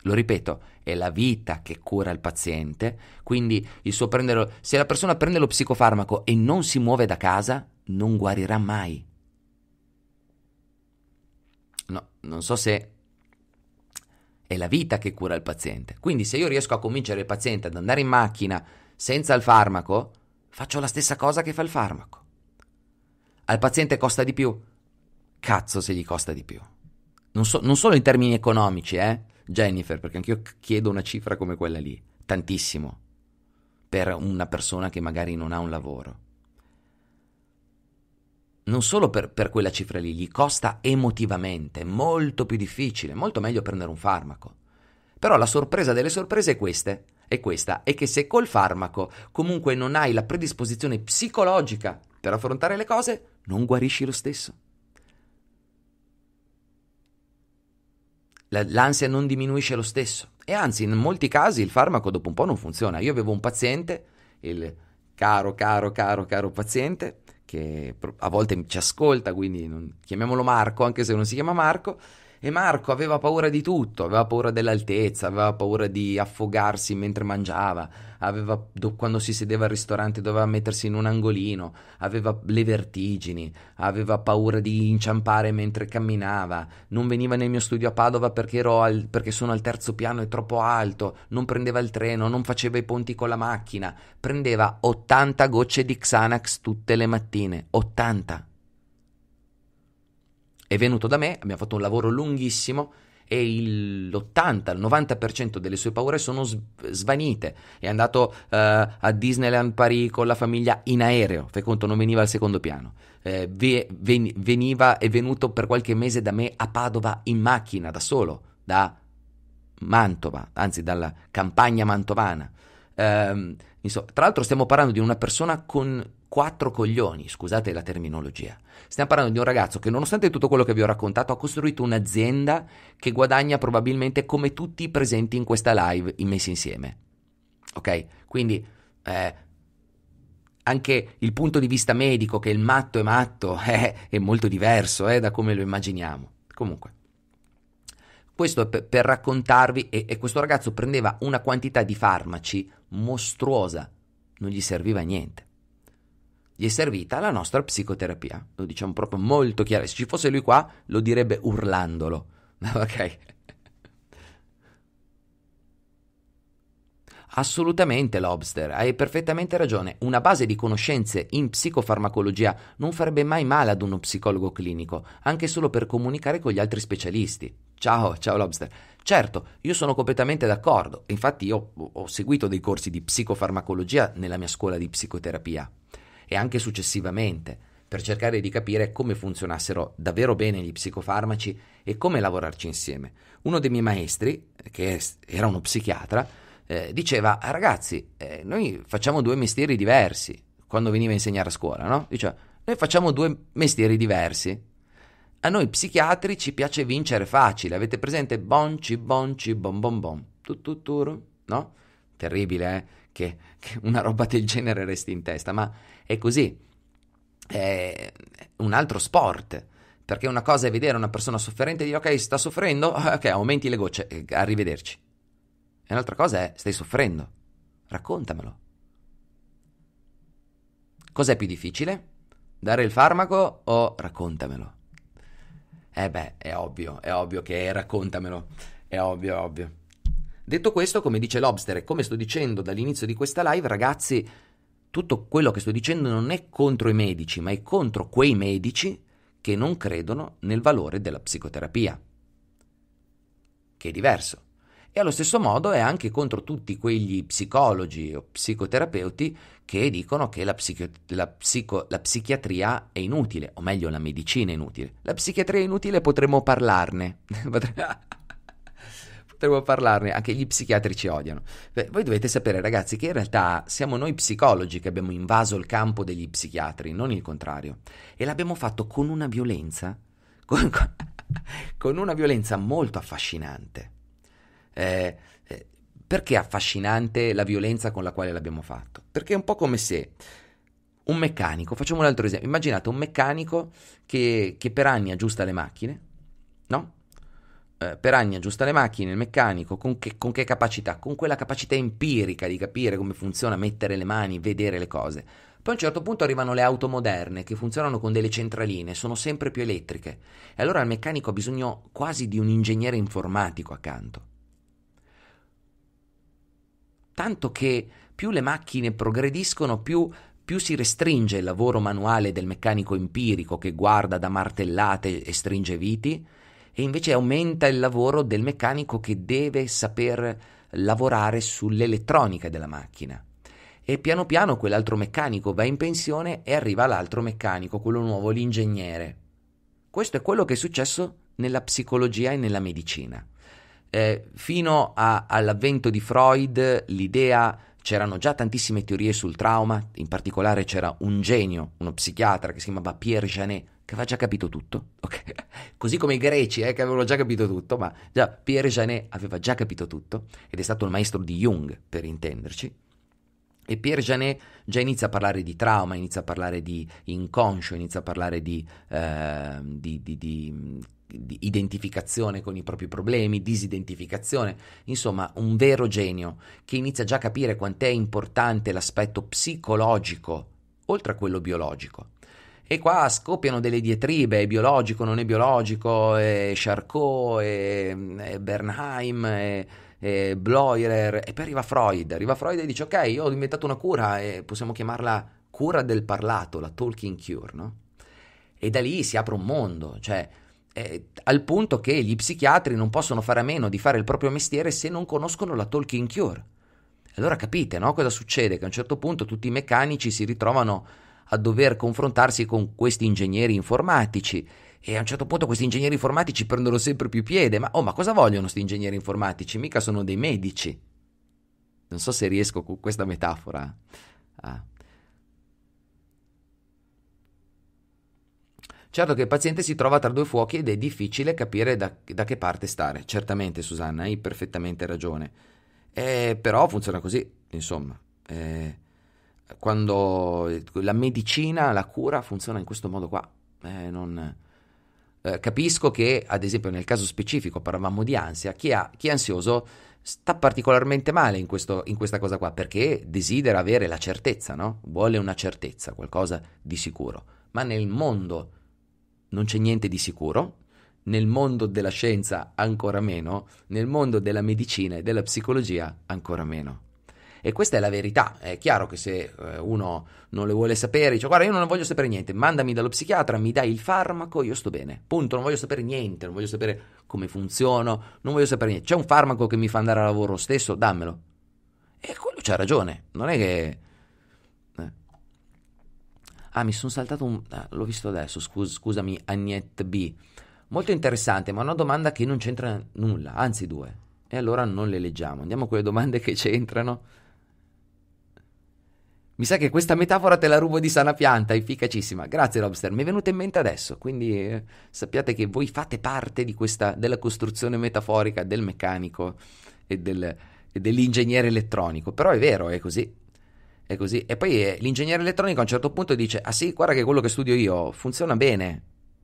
Lo ripeto, è la vita che cura il paziente, quindi il suo prendere, se la persona prende lo psicofarmaco e non si muove da casa, non guarirà mai. No, non so se è la vita che cura il paziente. Quindi se io riesco a convincere il paziente ad andare in macchina senza il farmaco, faccio la stessa cosa che fa il farmaco. Al paziente costa di più, cazzo se gli costa di più. Non, so, non solo in termini economici, eh, Jennifer, perché anch'io chiedo una cifra come quella lì, tantissimo, per una persona che magari non ha un lavoro. Non solo per, per quella cifra lì, gli costa emotivamente, molto più difficile, molto meglio prendere un farmaco. Però la sorpresa delle sorprese è questa, è questa, è che se col farmaco comunque non hai la predisposizione psicologica per affrontare le cose, non guarisci lo stesso. l'ansia non diminuisce lo stesso. E anzi, in molti casi il farmaco dopo un po' non funziona. Io avevo un paziente, il caro, caro, caro, caro paziente, che a volte ci ascolta, quindi non... chiamiamolo Marco, anche se non si chiama Marco e Marco aveva paura di tutto, aveva paura dell'altezza, aveva paura di affogarsi mentre mangiava, aveva, do, quando si sedeva al ristorante doveva mettersi in un angolino, aveva le vertigini, aveva paura di inciampare mentre camminava, non veniva nel mio studio a Padova perché, al, perché sono al terzo piano e troppo alto, non prendeva il treno, non faceva i ponti con la macchina, prendeva 80 gocce di Xanax tutte le mattine, 80 è venuto da me, abbiamo fatto un lavoro lunghissimo e il, l'80-90% delle sue paure sono svanite. È andato eh, a Disneyland Paris con la famiglia in aereo, fai conto non veniva al secondo piano. Eh, ven- veniva, è venuto per qualche mese da me a Padova in macchina, da solo, da Mantova, anzi dalla campagna mantovana. Eh, insomma, tra l'altro stiamo parlando di una persona con quattro coglioni, scusate la terminologia. Stiamo parlando di un ragazzo che nonostante tutto quello che vi ho raccontato ha costruito un'azienda che guadagna probabilmente come tutti i presenti in questa live messi insieme. Ok? Quindi eh, anche il punto di vista medico che il matto è matto [laughs] eh, è molto diverso eh, da come lo immaginiamo. Comunque. Questo è per, per raccontarvi e, e questo ragazzo prendeva una quantità di farmaci mostruosa, non gli serviva niente gli è servita la nostra psicoterapia. Lo diciamo proprio molto chiaro. Se ci fosse lui qua, lo direbbe urlandolo. [laughs] ok. Assolutamente Lobster, hai perfettamente ragione. Una base di conoscenze in psicofarmacologia non farebbe mai male ad uno psicologo clinico, anche solo per comunicare con gli altri specialisti. Ciao, ciao Lobster. Certo, io sono completamente d'accordo. Infatti io ho seguito dei corsi di psicofarmacologia nella mia scuola di psicoterapia e anche successivamente, per cercare di capire come funzionassero davvero bene gli psicofarmaci e come lavorarci insieme. Uno dei miei maestri, che era uno psichiatra, eh, diceva: Ragazzi, eh, noi facciamo due mestieri diversi. Quando veniva a insegnare a scuola, no? Diceva: Noi facciamo due mestieri diversi. A noi psichiatri ci piace vincere facile. Avete presente? Bonci, bonci, bom bom bom. Tuttuturu, no? Terribile, eh? Che, che una roba del genere resti in testa, ma è così. È un altro sport. Perché una cosa è vedere una persona sofferente e dire ok, sta soffrendo, [laughs] ok, aumenti le gocce, eh, arrivederci. E un'altra cosa è stai soffrendo. Raccontamelo. Cos'è più difficile? Dare il farmaco o raccontamelo? Eh beh, è ovvio, è ovvio che raccontamelo. È ovvio, è ovvio. Detto questo, come dice Lobster e come sto dicendo dall'inizio di questa live, ragazzi, tutto quello che sto dicendo non è contro i medici, ma è contro quei medici che non credono nel valore della psicoterapia, che è diverso. E allo stesso modo è anche contro tutti quegli psicologi o psicoterapeuti che dicono che la, psichi- la, psico- la psichiatria è inutile, o meglio la medicina è inutile. La psichiatria è inutile potremmo parlarne. [laughs] potremmo parlarne, anche gli psichiatri ci odiano. Beh, voi dovete sapere ragazzi che in realtà siamo noi psicologi che abbiamo invaso il campo degli psichiatri, non il contrario. E l'abbiamo fatto con una violenza, [laughs] con, con una violenza molto affascinante. Eh, eh, perché affascinante la violenza con la quale l'abbiamo fatto? Perché è un po' come se un meccanico, facciamo un altro esempio, immaginate un meccanico che, che per anni aggiusta le macchine, no? Eh, per anni aggiusta le macchine, il meccanico, con che, con che capacità? Con quella capacità empirica di capire come funziona, mettere le mani, vedere le cose. Poi a un certo punto arrivano le auto moderne che funzionano con delle centraline, sono sempre più elettriche. E allora il meccanico ha bisogno quasi di un ingegnere informatico accanto. Tanto che più le macchine progrediscono, più, più si restringe il lavoro manuale del meccanico empirico che guarda da martellate e stringe viti, e invece aumenta il lavoro del meccanico che deve saper lavorare sull'elettronica della macchina. E piano piano quell'altro meccanico va in pensione e arriva l'altro meccanico, quello nuovo, l'ingegnere. Questo è quello che è successo nella psicologia e nella medicina. Eh, fino a, all'avvento di Freud l'idea c'erano già tantissime teorie sul trauma, in particolare c'era un genio, uno psichiatra che si chiamava Pierre Janet, che aveva già capito tutto, [laughs] okay? così come i greci eh, che avevano già capito tutto, ma già Pierre Janet aveva già capito tutto ed è stato il maestro di Jung, per intenderci. E Pierre Janet già inizia a parlare di trauma, inizia a parlare di inconscio, inizia a parlare di, eh, di, di, di identificazione con i propri problemi, disidentificazione, insomma un vero genio che inizia già a capire quant'è importante l'aspetto psicologico oltre a quello biologico. E qua scoppiano delle dietribe, biologico, non è biologico, è Charcot, e, è Bernheim, e, è Bloiler, e poi arriva Freud. Arriva Freud e dice, ok, io ho inventato una cura, e possiamo chiamarla cura del parlato, la talking cure, no? E da lì si apre un mondo, cioè... Eh, al punto che gli psichiatri non possono fare a meno di fare il proprio mestiere se non conoscono la talking cure. Allora capite no? cosa succede? Che a un certo punto tutti i meccanici si ritrovano a dover confrontarsi con questi ingegneri informatici e a un certo punto questi ingegneri informatici prendono sempre più piede, ma oh, ma cosa vogliono questi ingegneri informatici? Mica sono dei medici. Non so se riesco con questa metafora eh. a... Ah. Certo che il paziente si trova tra due fuochi ed è difficile capire da, da che parte stare. Certamente, Susanna, hai perfettamente ragione. Eh, però funziona così, insomma. Eh, quando eh, la medicina, la cura funziona in questo modo qua. Eh, non, eh, capisco che, ad esempio, nel caso specifico parlavamo di ansia, chi, ha, chi è ansioso sta particolarmente male in, questo, in, questa cosa qua perché desidera avere la certezza, no? Vuole una certezza, qualcosa di sicuro. Ma nel mondo non c'è niente di sicuro, nel mondo della scienza ancora meno, nel mondo della medicina e della psicologia ancora meno. E questa è la verità. È chiaro che se eh, uno non le vuole sapere, dice guarda io non voglio sapere niente, mandami dallo psichiatra, mi dai il farmaco, io sto bene. Punto, non voglio sapere niente, non voglio sapere come funziono, non voglio sapere niente. C'è un farmaco che mi fa andare a lavoro lo stesso, dammelo. E quello c'ha ragione, non è che... Eh. Ah, mi sono saltato un... Ah, l'ho visto adesso, Scus- scusami, Agnette B. Molto interessante, ma una domanda che non c'entra nulla, anzi due. E allora non le leggiamo. Andiamo a quelle domande che c'entrano. Mi sa che questa metafora te la rubo di sana pianta, efficacissima. Grazie Robster. mi è venuta in mente adesso, quindi eh, sappiate che voi fate parte questa, della costruzione metaforica del meccanico e, del, e, dell'ingegnere elettronico. Però è vero, è così. È così. E poi eh, l'ingegnere elettronico a un certo punto dice, ah sì, guarda che quello che studio io funziona bene.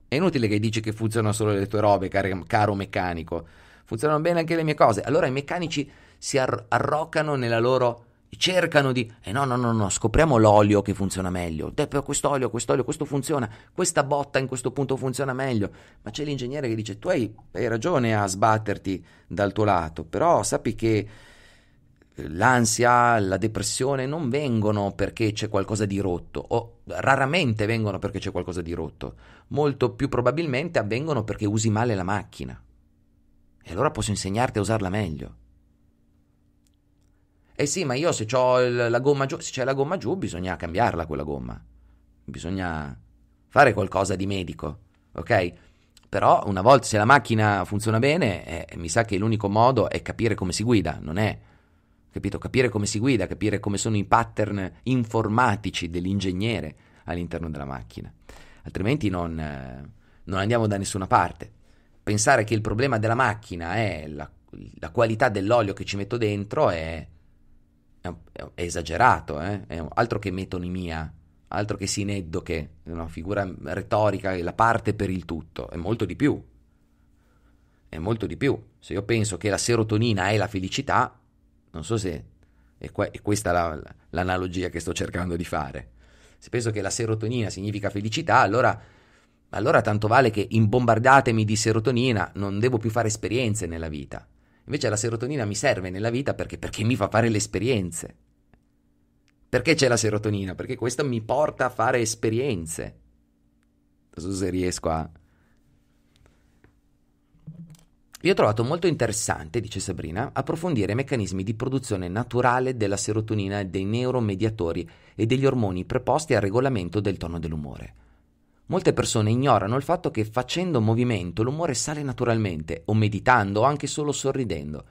È inutile che dici che funzionano solo le tue robe, caro, caro meccanico. Funzionano bene anche le mie cose. Allora i meccanici si ar- arroccano nella loro cercano di... Eh no, no, no, no, scopriamo l'olio che funziona meglio. Questo olio, questo olio, questo funziona, questa botta in questo punto funziona meglio. Ma c'è l'ingegnere che dice, tu hai, hai ragione a sbatterti dal tuo lato, però sappi che eh, l'ansia, la depressione non vengono perché c'è qualcosa di rotto, o raramente vengono perché c'è qualcosa di rotto, molto più probabilmente avvengono perché usi male la macchina. E allora posso insegnarti a usarla meglio. Eh sì, ma io se ho la gomma giù, se c'è la gomma giù, bisogna cambiarla quella gomma. Bisogna fare qualcosa di medico, ok? Però una volta se la macchina funziona bene, eh, mi sa che l'unico modo è capire come si guida, non è capito? Capire come si guida, capire come sono i pattern informatici dell'ingegnere all'interno della macchina. Altrimenti non, eh, non andiamo da nessuna parte. Pensare che il problema della macchina è la, la qualità dell'olio che ci metto dentro è è, è esagerato, eh? è altro che metonimia, altro che sineddoche, è una figura retorica, è la parte per il tutto, è molto di più. È molto di più. Se io penso che la serotonina è la felicità, non so se è, que- è questa la, l'analogia che sto cercando di fare. Se penso che la serotonina significa felicità, allora, allora tanto vale che imbombardatemi di serotonina, non devo più fare esperienze nella vita. Invece la serotonina mi serve nella vita perché, perché mi fa fare le esperienze. Perché c'è la serotonina? Perché questo mi porta a fare esperienze. Non so se riesco a... Io ho trovato molto interessante, dice Sabrina, approfondire i meccanismi di produzione naturale della serotonina e dei neuromediatori e degli ormoni preposti al regolamento del tono dell'umore. Molte persone ignorano il fatto che facendo movimento l'umore sale naturalmente, o meditando, o anche solo sorridendo.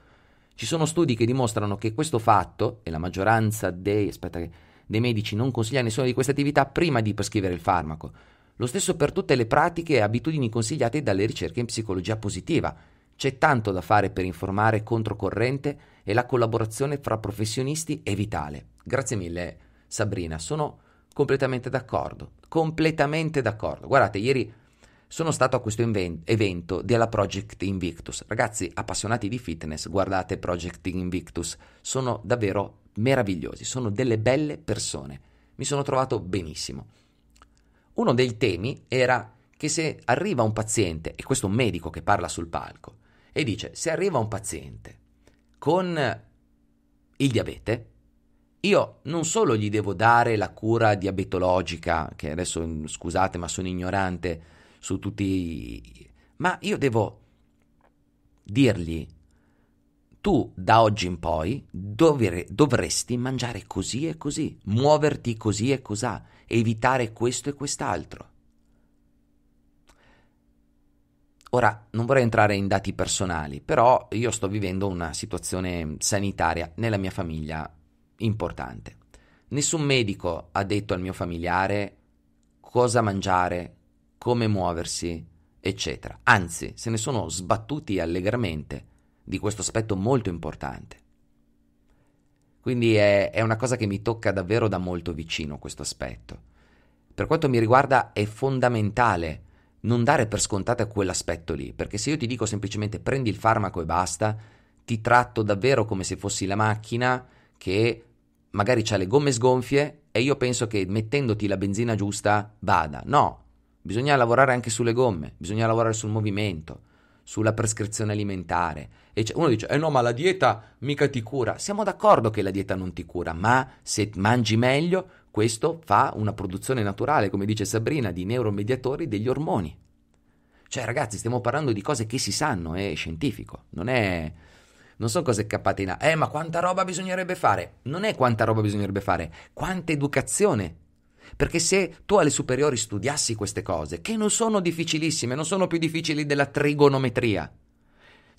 Ci sono studi che dimostrano che questo fatto, e la maggioranza dei, aspetta, dei medici non consiglia nessuna di queste attività prima di prescrivere il farmaco. Lo stesso per tutte le pratiche e abitudini consigliate dalle ricerche in psicologia positiva. C'è tanto da fare per informare controcorrente e la collaborazione fra professionisti è vitale. Grazie mille Sabrina, sono Completamente d'accordo, completamente d'accordo. Guardate, ieri sono stato a questo inven- evento della Project Invictus. Ragazzi appassionati di fitness, guardate Project Invictus, sono davvero meravigliosi, sono delle belle persone. Mi sono trovato benissimo. Uno dei temi era che se arriva un paziente, e questo è un medico che parla sul palco, e dice se arriva un paziente con il diabete, io non solo gli devo dare la cura diabetologica, che adesso mm, scusate ma sono ignorante su tutti, i... ma io devo dirgli, tu da oggi in poi dovre- dovresti mangiare così e così, muoverti così e cos'ha, evitare questo e quest'altro. Ora, non vorrei entrare in dati personali, però io sto vivendo una situazione sanitaria nella mia famiglia importante. Nessun medico ha detto al mio familiare cosa mangiare, come muoversi, eccetera. Anzi, se ne sono sbattuti allegramente di questo aspetto molto importante. Quindi è, è, una cosa che mi tocca davvero da molto vicino questo aspetto. Per quanto mi riguarda è fondamentale non dare per scontata quell'aspetto lì, perché se io ti dico semplicemente prendi il farmaco e basta, ti tratto davvero come se fossi la macchina che magari ha le gomme sgonfie e io penso che mettendoti la benzina giusta vada. No, bisogna lavorare anche sulle gomme, bisogna lavorare sul movimento, sulla prescrizione alimentare. E uno dice, eh no, ma la dieta mica ti cura. Siamo d'accordo che la dieta non ti cura, ma se mangi meglio, questo fa una produzione naturale, come dice Sabrina, di neuromediatori degli ormoni. Cioè, ragazzi, stiamo parlando di cose che si sanno, è scientifico, non è non sono cose cappatina. Eh, ma quanta roba bisognerebbe fare? Non è quanta roba bisognerebbe fare, quanta educazione. Perché se tu alle superiori studiassi queste cose, che non sono difficilissime, non sono più difficili della trigonometria,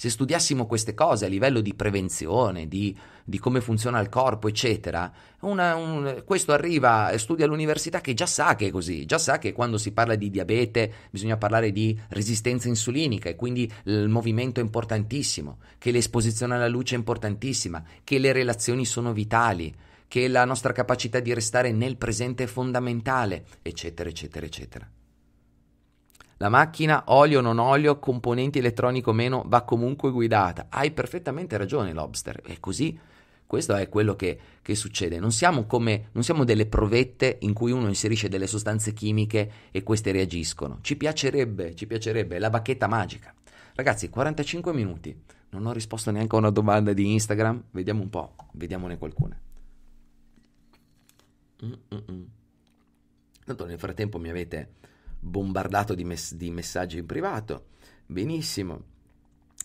se studiassimo queste cose a livello di prevenzione, di, di come funziona il corpo, eccetera, una, un, questo arriva, e studia all'università che già sa che è così, già sa che quando si parla di diabete bisogna parlare di resistenza insulinica e quindi il movimento è importantissimo, che l'esposizione alla luce è importantissima, che le relazioni sono vitali che la nostra capacità di restare nel presente è fondamentale, eccetera, eccetera, eccetera. La macchina, olio o non olio, componenti elettronico o meno, va comunque guidata. Hai perfettamente ragione, Lobster. È così. Questo è quello che, che succede. Non siamo, come, non siamo delle provette in cui uno inserisce delle sostanze chimiche e queste reagiscono. Ci piacerebbe, ci piacerebbe, È la bacchetta magica. Ragazzi, 45 minuti. Non ho risposto neanche a una domanda di Instagram. Vediamo un po', vediamone qualcuna. Mm-mm. Tanto nel frattempo mi avete bombardato di, mess- di messaggi in privato. Benissimo.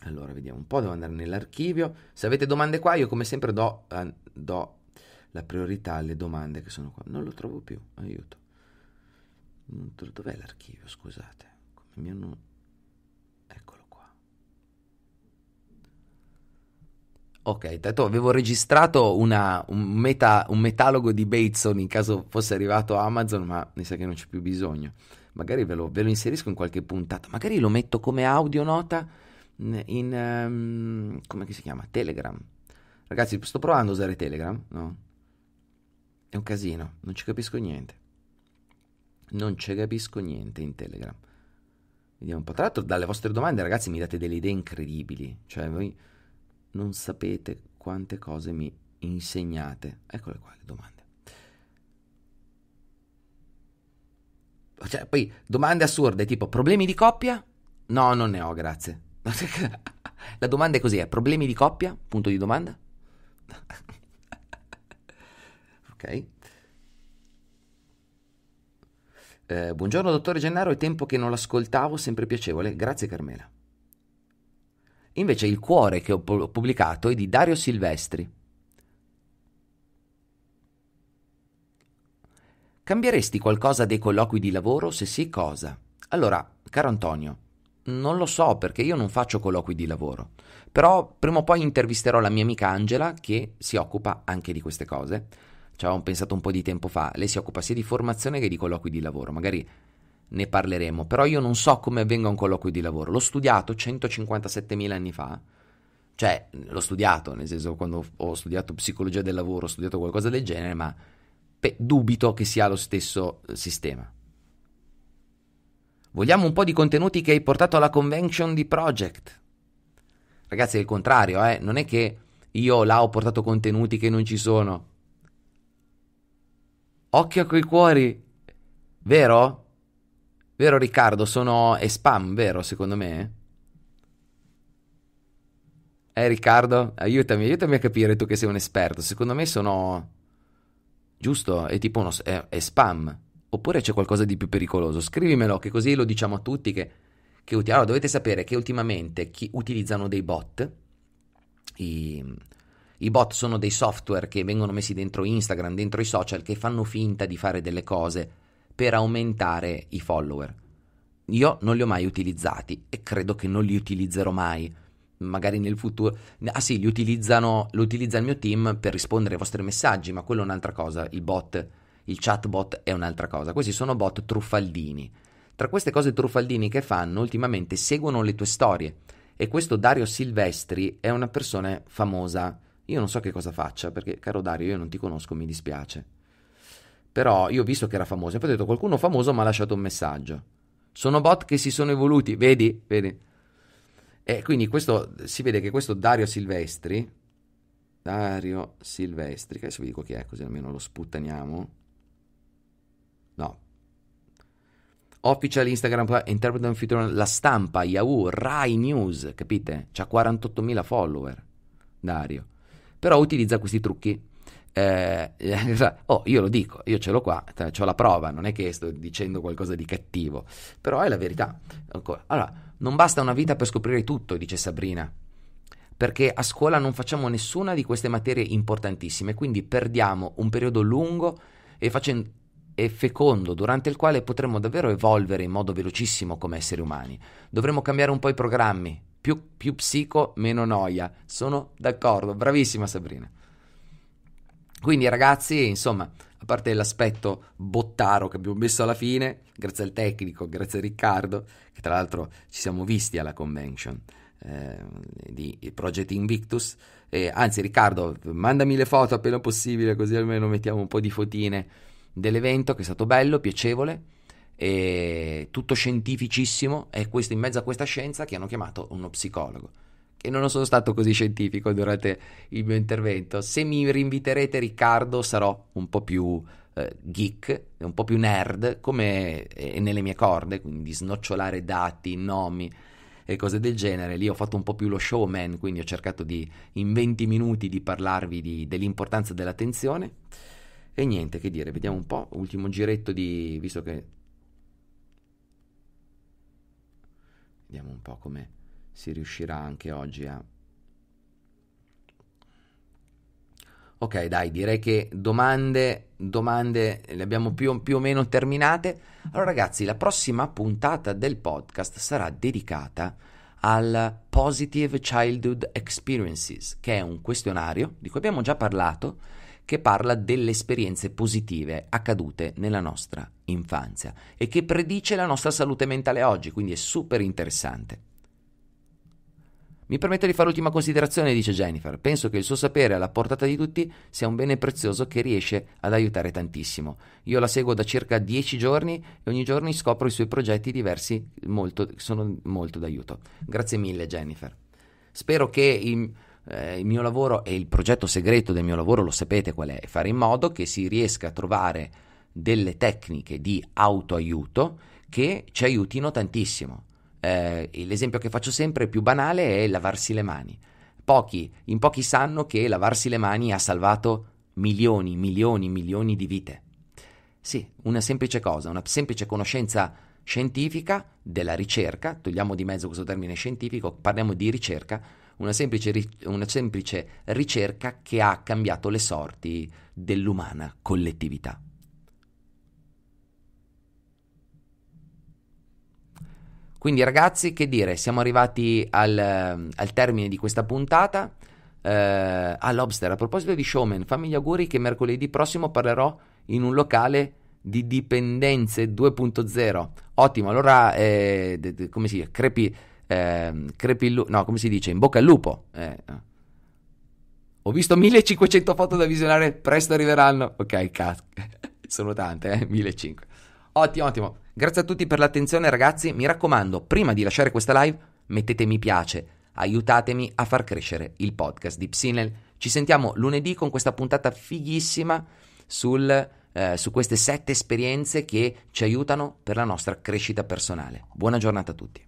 Allora, vediamo un po', devo andare nell'archivio. Se avete domande qua, io come sempre do, uh, do, la priorità alle domande che sono qua. Non lo trovo più, aiuto. Dov'è l'archivio, scusate? Come mi hanno... Eccolo qua. Ok, tanto avevo registrato una, un, meta, un metalogo di Bateson in caso fosse arrivato Amazon, ma mi sa che non c'è più bisogno magari ve lo, ve lo inserisco in qualche puntata, magari lo metto come audio nota in um, come si chiama? Telegram. Ragazzi, sto provando a usare Telegram, no? È un casino, non ci capisco niente. Non ci capisco niente in Telegram. Vediamo un po'. Tra l'altro, dalle vostre domande, ragazzi, mi date delle idee incredibili. Cioè, voi non sapete quante cose mi insegnate. Eccole qua le domande. Cioè, poi domande assurde tipo problemi di coppia? No, non ne ho, grazie. [laughs] La domanda è così, è problemi di coppia? Punto di domanda. [laughs] ok. Eh, buongiorno dottore Gennaro, è tempo che non l'ascoltavo, sempre piacevole. Grazie Carmela. Invece il cuore che ho pubblicato è di Dario Silvestri. Cambieresti qualcosa dei colloqui di lavoro? Se sì, cosa? Allora, caro Antonio, non lo so perché io non faccio colloqui di lavoro, però prima o poi intervisterò la mia amica Angela che si occupa anche di queste cose. Ci avevamo pensato un po' di tempo fa, lei si occupa sia di formazione che di colloqui di lavoro, magari ne parleremo, però io non so come avvenga un colloquio di lavoro, l'ho studiato 157.000 anni fa, cioè l'ho studiato, nel senso quando ho studiato psicologia del lavoro, ho studiato qualcosa del genere, ma Pe- dubito che sia lo stesso eh, sistema. Vogliamo un po' di contenuti che hai portato alla convention di Project. Ragazzi, è il contrario, eh? non è che io là ho portato contenuti che non ci sono. Occhio a quei cuori, vero? Vero Riccardo, sono... è spam, vero secondo me? Eh Riccardo, aiutami, aiutami a capire tu che sei un esperto. Secondo me sono giusto? È tipo uno, è, è spam. Oppure c'è qualcosa di più pericoloso? Scrivimelo, che così lo diciamo a tutti che, che uti- Allora, dovete sapere che ultimamente chi utilizzano dei bot, i, i bot sono dei software che vengono messi dentro Instagram, dentro i social, che fanno finta di fare delle cose per aumentare i follower. Io non li ho mai utilizzati e credo che non li utilizzerò mai magari nel futuro. Ah sì, li utilizzano, lo utilizza il mio team per rispondere ai vostri messaggi, ma quello è un'altra cosa. Il bot, il chatbot è un'altra cosa. Questi sono bot truffaldini. Tra queste cose truffaldini che fanno, ultimamente seguono le tue storie. E questo Dario Silvestri è una persona famosa. Io non so che cosa faccia, perché caro Dario, io non ti conosco, mi dispiace. Però io ho visto che era famoso, E poi ho detto qualcuno famoso mi ha lasciato un messaggio. Sono bot che si sono evoluti, vedi? Vedi? E quindi questo, si vede che questo Dario Silvestri, Dario Silvestri, adesso vi dico chi è, così almeno lo sputtaniamo. No. Official Instagram Interpreter Future, la stampa, Yahoo, Rai News, capite? C'ha 48.000 follower, Dario. Però utilizza questi trucchi. Eh, [laughs] oh, io lo dico, io ce l'ho qua, ho la prova, non è che sto dicendo qualcosa di cattivo, però è la verità. Allora, non basta una vita per scoprire tutto, dice Sabrina, perché a scuola non facciamo nessuna di queste materie importantissime, quindi perdiamo un periodo lungo e, facen- e fecondo durante il quale potremmo davvero evolvere in modo velocissimo come esseri umani. Dovremmo cambiare un po' i programmi, più, più psico, meno noia. Sono d'accordo, bravissima Sabrina. Quindi ragazzi, insomma, a parte l'aspetto bottaro che abbiamo messo alla fine, grazie al tecnico, grazie a Riccardo, che tra l'altro ci siamo visti alla convention eh, di Project Invictus. Eh, anzi, Riccardo, mandami le foto appena possibile, così almeno mettiamo un po' di fotine dell'evento che è stato bello, piacevole. E tutto scientificissimo, e questo in mezzo a questa scienza che hanno chiamato uno psicologo e non sono stato così scientifico durante il mio intervento. Se mi rinviterete Riccardo sarò un po' più eh, geek, un po' più nerd, come è nelle mie corde, quindi snocciolare dati, nomi e cose del genere. Lì ho fatto un po' più lo showman, quindi ho cercato di in 20 minuti di parlarvi di, dell'importanza dell'attenzione. E niente, che dire, vediamo un po', ultimo giretto di... visto che... Vediamo un po' come si riuscirà anche oggi a... Ok, dai, direi che domande, domande le abbiamo più, più o meno terminate. Allora ragazzi, la prossima puntata del podcast sarà dedicata al Positive Childhood Experiences, che è un questionario di cui abbiamo già parlato, che parla delle esperienze positive accadute nella nostra infanzia e che predice la nostra salute mentale oggi, quindi è super interessante. Mi permetto di fare l'ultima considerazione, dice Jennifer. Penso che il suo sapere alla portata di tutti sia un bene prezioso che riesce ad aiutare tantissimo. Io la seguo da circa dieci giorni e ogni giorno scopro i suoi progetti diversi, molto, sono molto d'aiuto. Grazie mille, Jennifer. Spero che il, eh, il mio lavoro e il progetto segreto del mio lavoro lo sapete qual è, fare in modo che si riesca a trovare delle tecniche di autoaiuto che ci aiutino tantissimo eh, l'esempio che faccio sempre più banale è lavarsi le mani. Pochi, in pochi sanno che lavarsi le mani ha salvato milioni, milioni, milioni di vite. Sì, una semplice cosa, una semplice conoscenza scientifica della ricerca, togliamo di mezzo questo termine scientifico, parliamo di ricerca, una semplice, ric- una semplice ricerca che ha cambiato le sorti dell'umana collettività. Quindi ragazzi, che dire, siamo arrivati al, al termine di questa puntata. Eh, a ah, Lobster, a proposito di showman, fammi gli auguri che mercoledì prossimo parlerò in un locale di dipendenze 2.0. Ottimo, allora, eh, de, de, come si dice, crepi, eh, crepi, no, come si dice, in bocca al lupo. Eh. eh. Ho visto 1500 foto da visionare, presto arriveranno. Ok, cazzo, [laughs] sono tante, eh, 1500. Ottimo, ottimo. Grazie a tutti per l'attenzione, ragazzi. Mi raccomando, prima di lasciare questa live, mettete mi piace, aiutatemi a far crescere il podcast di Psinel. Ci sentiamo lunedì con questa puntata fighissima sul, eh, su queste sette esperienze che ci aiutano per la nostra crescita personale. Buona giornata a tutti.